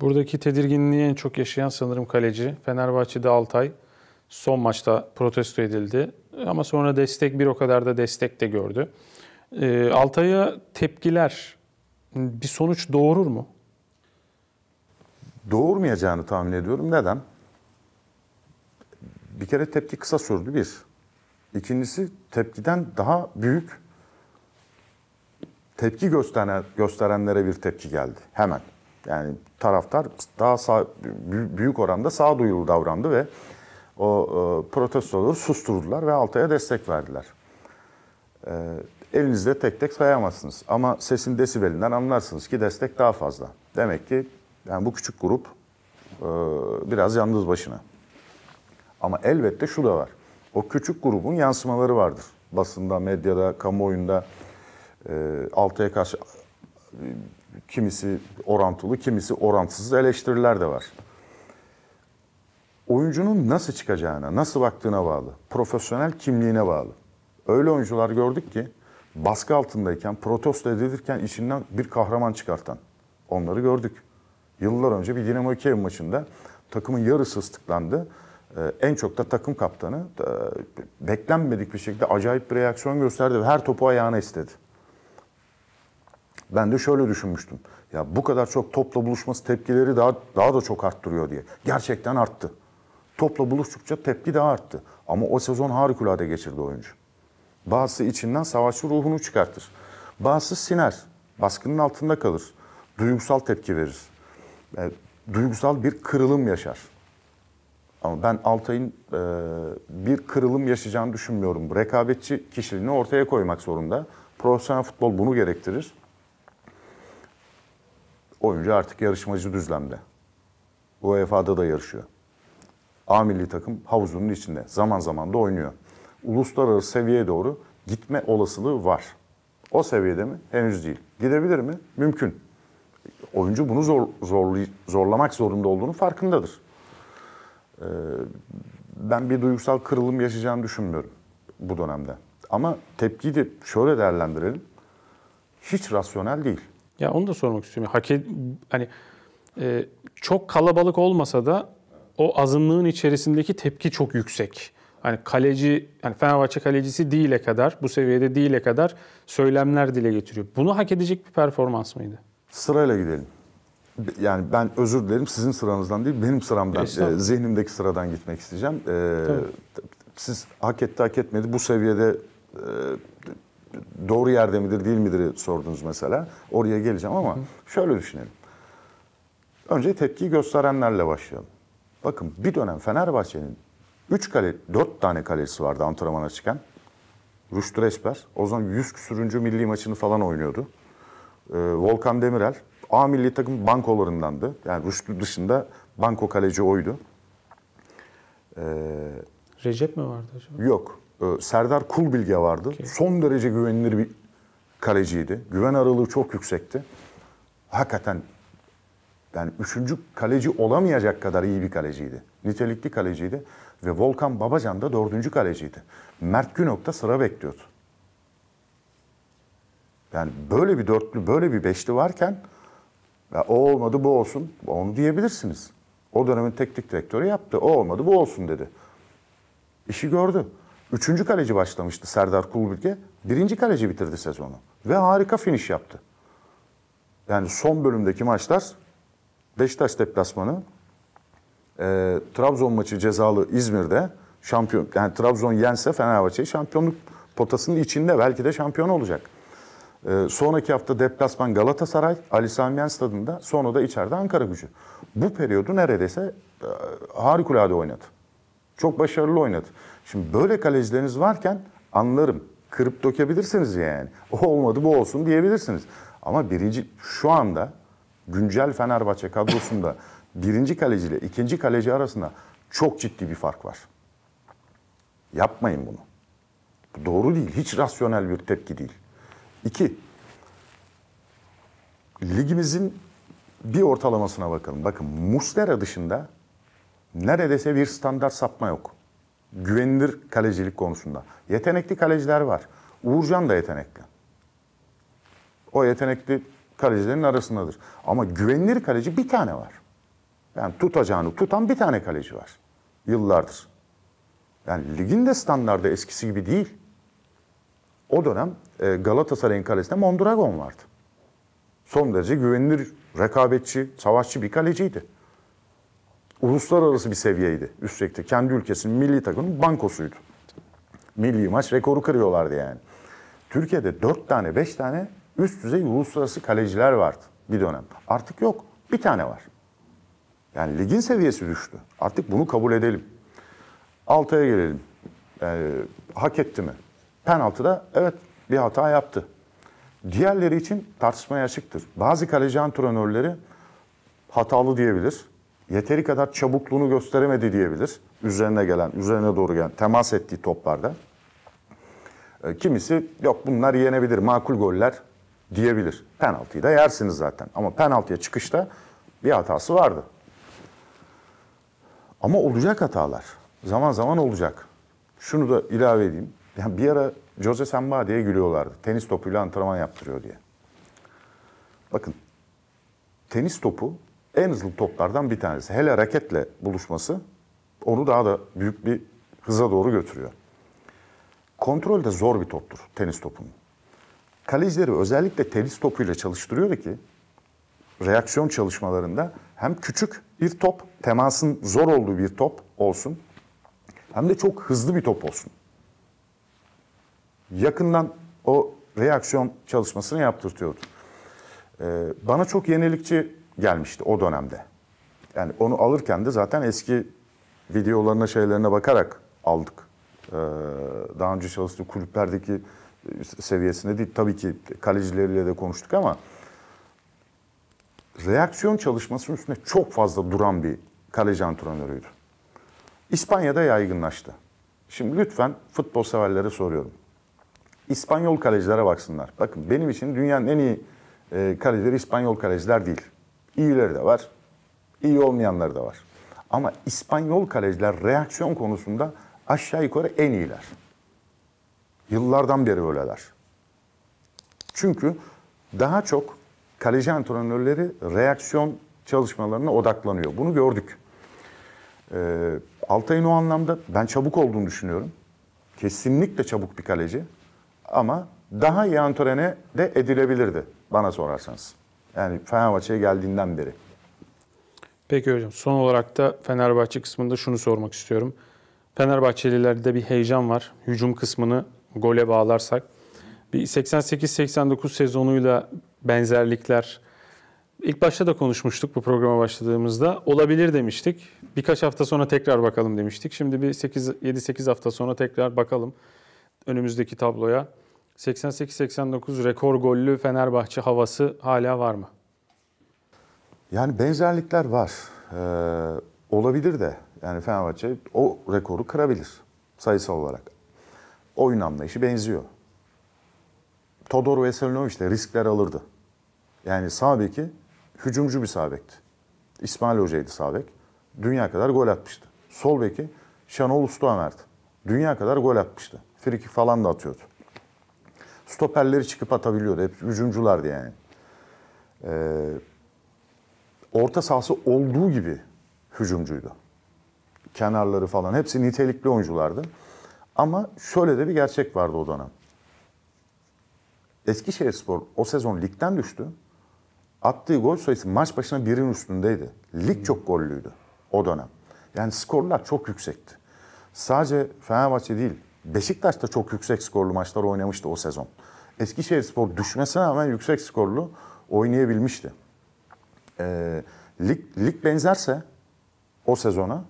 Buradaki tedirginliği en çok yaşayan sanırım kaleci. Fenerbahçe'de Altay son maçta protesto edildi. Ama sonra destek bir o kadar da destek de gördü. E, Altay'a tepkiler bir sonuç doğurur mu? Doğurmayacağını tahmin ediyorum. Neden? Bir kere tepki kısa sürdü bir. İkincisi tepkiden daha büyük tepki gösteren, gösterenlere bir tepki geldi hemen. Yani taraftar daha sağ, büyük oranda sağduyulu davrandı ve o e, protestoları susturdular ve Altay'a destek verdiler. E, elinizde tek tek sayamazsınız ama sesin desibelinden anlarsınız ki destek daha fazla. Demek ki yani bu küçük grup e, biraz yalnız başına. Ama elbette şu da var. O küçük grubun yansımaları vardır. Basında, medyada, kamuoyunda e, Altay'a karşı kimisi orantılı, kimisi orantısız eleştiriler de var. Oyuncunun nasıl çıkacağına, nasıl baktığına bağlı, profesyonel kimliğine bağlı. Öyle oyuncular gördük ki baskı altındayken, protesto edilirken içinden bir kahraman çıkartan. Onları gördük. Yıllar önce bir Dinamo Kiev maçında takımın yarısı ıstıklandı. Ee, en çok da takım kaptanı e, beklenmedik bir şekilde acayip bir reaksiyon gösterdi ve her topu ayağına istedi. Ben de şöyle düşünmüştüm. Ya bu kadar çok topla buluşması tepkileri daha daha da çok arttırıyor diye. Gerçekten arttı. Topla buluştukça tepki daha arttı. Ama o sezon harikulade geçirdi oyuncu. Bazısı içinden savaşçı ruhunu çıkartır. Bazısı siner. Baskının altında kalır. Duygusal tepki verir. E, duygusal bir kırılım yaşar. Ama ben Altay'ın e, bir kırılım yaşayacağını düşünmüyorum. Rekabetçi kişiliğini ortaya koymak zorunda. Profesyonel futbol bunu gerektirir. Oyuncu artık yarışmacı düzlemde. UEFA'da da yarışıyor. A milli takım havuzunun içinde. Zaman zaman da oynuyor. Uluslararası seviyeye doğru gitme olasılığı var. O seviyede mi? Henüz değil. Gidebilir mi? Mümkün. Oyuncu bunu zor, zorlay, zorlamak zorunda olduğunu farkındadır. Ee, ben bir duygusal kırılım yaşayacağını düşünmüyorum bu dönemde. Ama tepkiyi de şöyle değerlendirelim. Hiç rasyonel değil. Ya onu da sormak istiyorum. Hak hani e, çok kalabalık olmasa da o azınlığın içerisindeki tepki çok yüksek. Hani kaleci, hani Fenerbahçe kalecisi değile kadar, bu seviyede değile kadar söylemler dile getiriyor. Bunu hak edecek bir performans mıydı? Sırayla gidelim. Yani ben özür dilerim sizin sıranızdan değil, benim sıramdan, e, e, zihnimdeki sıradan gitmek isteyeceğim. E, siz hak etti, hak etmedi. Bu seviyede e, doğru yerde midir değil midir sordunuz mesela. Oraya geleceğim ama şöyle düşünelim. Önce tepki gösterenlerle başlayalım. Bakın bir dönem Fenerbahçe'nin 3 kale, 4 tane kalesi vardı antrenmana çıkan. Rüştü Reçber. O zaman 100 küsürüncü milli maçını falan oynuyordu. Ee, Volkan Demirel. A milli takım bankolarındandı. Yani Rüştü dışında banko kaleci oydu. Ee, Recep mi vardı acaba? Yok. Ee, Serdar Kulbilge vardı. Okay. Son derece güvenilir bir kaleciydi. Güven aralığı çok yüksekti. Hakikaten yani üçüncü kaleci olamayacak kadar iyi bir kaleciydi. Nitelikli kaleciydi. Ve Volkan Babacan da dördüncü kaleciydi. Mert Günok da sıra bekliyordu. Yani böyle bir dörtlü, böyle bir beşli varken ya o olmadı bu olsun onu diyebilirsiniz. O dönemin teknik direktörü yaptı. O olmadı bu olsun dedi. İşi gördü. Üçüncü kaleci başlamıştı Serdar Kulbilge. Birinci kaleci bitirdi sezonu. Ve harika finish yaptı. Yani son bölümdeki maçlar Beşiktaş deplasmanı, e, Trabzon maçı cezalı İzmir'de şampiyon. Yani Trabzon yense Fenerbahçe şampiyonluk potasının içinde belki de şampiyon olacak. E, sonraki hafta deplasman Galatasaray, Ali Sami stadında sonra da içeride Ankara gücü. Bu periyodu neredeyse e, harikulade oynadı. Çok başarılı oynadı. Şimdi böyle kalecileriniz varken anlarım. Kırıp dökebilirsiniz yani. O olmadı bu olsun diyebilirsiniz. Ama birinci şu anda güncel Fenerbahçe kadrosunda birinci kaleci ile ikinci kaleci arasında çok ciddi bir fark var. Yapmayın bunu. Bu doğru değil. Hiç rasyonel bir tepki değil. İki, ligimizin bir ortalamasına bakalım. Bakın Muslera dışında neredeyse bir standart sapma yok. Güvenilir kalecilik konusunda. Yetenekli kaleciler var. Uğurcan da yetenekli. O yetenekli kalecilerin arasındadır. Ama güvenilir kaleci bir tane var. Yani tutacağını tutan bir tane kaleci var. Yıllardır. Yani ligin de standardı eskisi gibi değil. O dönem e, Galatasaray'ın kalesinde Mondragon vardı. Son derece güvenilir, rekabetçi, savaşçı bir kaleciydi uluslararası bir seviyeydi Üstelik de Kendi ülkesinin milli takımının bankosuydu. Milli maç rekoru kırıyorlardı yani. Türkiye'de 4 tane 5 tane üst düzey uluslararası kaleciler vardı bir dönem. Artık yok. Bir tane var. Yani ligin seviyesi düştü. Artık bunu kabul edelim. Altaya gelelim. Ee, hak etti mi? Penaltıda evet bir hata yaptı. Diğerleri için tartışmaya açıktır. Bazı kaleci antrenörleri hatalı diyebilir yeteri kadar çabukluğunu gösteremedi diyebilir. Üzerine gelen, üzerine doğru gelen, temas ettiği toplarda. Ee, kimisi yok bunlar yenebilir, makul goller diyebilir. Penaltıyı da yersiniz zaten. Ama penaltıya çıkışta bir hatası vardı. Ama olacak hatalar. Zaman zaman olacak. Şunu da ilave edeyim. Yani bir ara Jose Samba diye gülüyorlardı. Tenis topuyla antrenman yaptırıyor diye. Bakın tenis topu en hızlı toplardan bir tanesi. Hele raketle buluşması onu daha da büyük bir hıza doğru götürüyor. Kontrol de zor bir toptur tenis topunun. Kalecileri özellikle tenis topuyla çalıştırıyordu ki reaksiyon çalışmalarında hem küçük bir top, temasın zor olduğu bir top olsun hem de çok hızlı bir top olsun. Yakından o reaksiyon çalışmasını yaptırtıyordu. Ee, bana çok yenilikçi gelmişti o dönemde. Yani onu alırken de zaten eski videolarına şeylerine bakarak aldık. Ee, daha önce çalıştığı kulüplerdeki seviyesinde değil. Tabii ki kalecileriyle de konuştuk ama reaksiyon çalışması üstüne çok fazla duran bir kaleci antrenörüydü. İspanya'da yaygınlaştı. Şimdi lütfen futbol severlere soruyorum. İspanyol kalecilere baksınlar. Bakın benim için dünyanın en iyi e, kalecileri İspanyol kaleciler değil. İyileri de var, iyi olmayanları da var. Ama İspanyol kaleciler reaksiyon konusunda aşağı yukarı en iyiler. Yıllardan beri öyleler. Çünkü daha çok kaleci antrenörleri reaksiyon çalışmalarına odaklanıyor. Bunu gördük. Ee, Altay'ın o anlamda ben çabuk olduğunu düşünüyorum. Kesinlikle çabuk bir kaleci. Ama daha iyi antrenöre de edilebilirdi bana sorarsanız. Yani Fenerbahçe'ye geldiğinden beri. Peki hocam son olarak da Fenerbahçe kısmında şunu sormak istiyorum. Fenerbahçelilerde bir heyecan var. Hücum kısmını gole bağlarsak. Bir 88-89 sezonuyla benzerlikler. İlk başta da konuşmuştuk bu programa başladığımızda. Olabilir demiştik. Birkaç hafta sonra tekrar bakalım demiştik. Şimdi bir 7-8 hafta sonra tekrar bakalım önümüzdeki tabloya. 88-89 rekor gollü Fenerbahçe havası hala var mı? Yani benzerlikler var. Ee, olabilir de yani Fenerbahçe o rekoru kırabilir sayısal olarak. Oyun anlayışı benziyor. Todor ve Selinovic de riskler alırdı. Yani sağ hücumcu bir sağ İsmail Hoca'ydı sağ Dünya kadar gol atmıştı. Sol beki Şenol Ustuamer'di. Dünya kadar gol atmıştı. Friki falan da atıyordu stoperleri çıkıp atabiliyordu. Hep hücumculardı yani. Ee, orta sahası olduğu gibi hücumcuydu. Kenarları falan hepsi nitelikli oyunculardı. Ama şöyle de bir gerçek vardı o dönem. Eskişehirspor o sezon ligden düştü. Attığı gol sayısı maç başına birin üstündeydi. Lig çok gollüydü o dönem. Yani skorlar çok yüksekti. Sadece Fenerbahçe değil, Beşiktaş da çok yüksek skorlu maçlar oynamıştı o sezon. Eskişehirspor düşmesine rağmen yüksek skorlu oynayabilmişti. E, lig, lig benzerse o sezona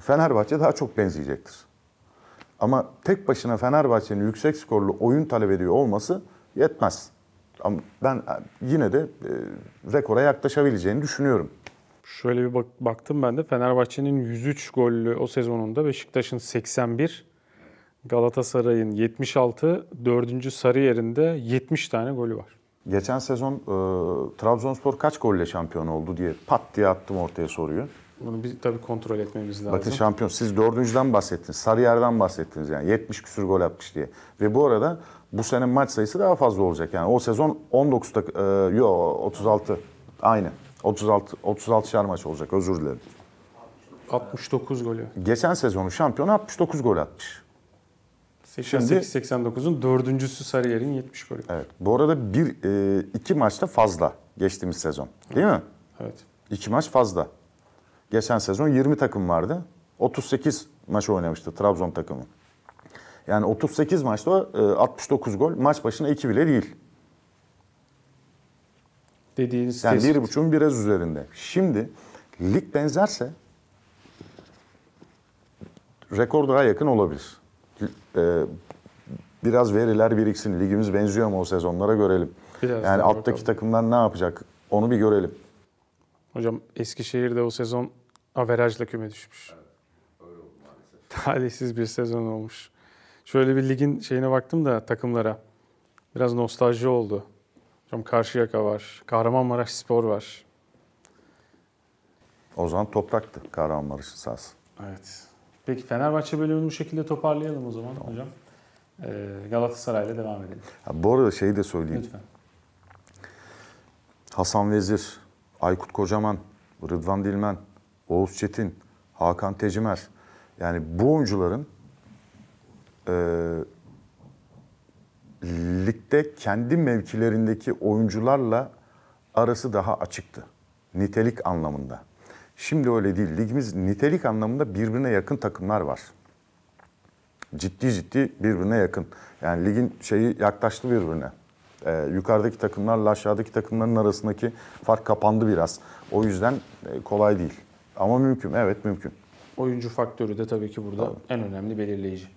Fenerbahçe daha çok benzeyecektir. Ama tek başına Fenerbahçe'nin yüksek skorlu oyun talep ediyor olması yetmez. Ama ben e, yine de e, rekora yaklaşabileceğini düşünüyorum. Şöyle bir bak baktım ben de Fenerbahçe'nin 103 gollü o sezonunda Beşiktaş'ın 81, Galatasaray'ın 76, 4. Sarıyer'inde 70 tane golü var. Geçen sezon e, Trabzonspor kaç golle şampiyon oldu diye pat diye attım ortaya soruyu. Bunu bir tabii kontrol etmemiz lazım. Bakın şampiyon siz dördüncüden bahsettiniz. Sarıyer'den bahsettiniz yani 70 küsür gol atmış diye. Ve bu arada bu sene maç sayısı daha fazla olacak. Yani o sezon 19 tak e, yo 36 aynı. 36 36 şar maç olacak özür dilerim. 69 golü. Geçen sezonu şampiyon 69 gol atmış. 88-89'un dördüncüsü Sarıyer'in 70 golü. Evet. Bu arada bir e, iki maçta fazla geçtiğimiz sezon. Değil evet. mi? Evet. İki maç fazla. Geçen sezon 20 takım vardı. 38 maç oynamıştı Trabzon takımı. Yani 38 maçta e, 69 gol. Maç başına 2 bile değil. Dediğiniz yani bir buçuğun biraz üzerinde. Şimdi lig benzerse rekor daha yakın olabilir. Ee, biraz veriler biriksin. Ligimiz benziyor mu o sezonlara görelim. Biraz yani alttaki bakalım. takımlar ne yapacak onu bir görelim. Hocam Eskişehir'de o sezon averajla küme düşmüş. Evet, öyle oldu Talihsiz bir sezon olmuş. Şöyle bir ligin şeyine baktım da takımlara. Biraz nostalji oldu. Hocam Karşıyaka var. Kahramanmaraş Spor var. O zaman topraktı Kahramanmaraş'ın sahası. Evet. Peki Fenerbahçe bölümünü bu şekilde toparlayalım o zaman tamam. hocam. Ee, Galatasaray'la devam edelim. Ya bu arada şeyi de söyleyeyim. Lütfen. Hasan Vezir, Aykut Kocaman, Rıdvan Dilmen, Oğuz Çetin, Hakan Tecimer. Yani bu oyuncuların e, ligde kendi mevkilerindeki oyuncularla arası daha açıktı. Nitelik anlamında. Şimdi öyle değil. Ligimiz nitelik anlamında birbirine yakın takımlar var. Ciddi ciddi birbirine yakın. Yani ligin şeyi yaklaştı birbirine. Ee, yukarıdaki takımlarla aşağıdaki takımların arasındaki fark kapandı biraz. O yüzden e, kolay değil. Ama mümkün, evet mümkün. Oyuncu faktörü de tabii ki burada tabii. en önemli belirleyici.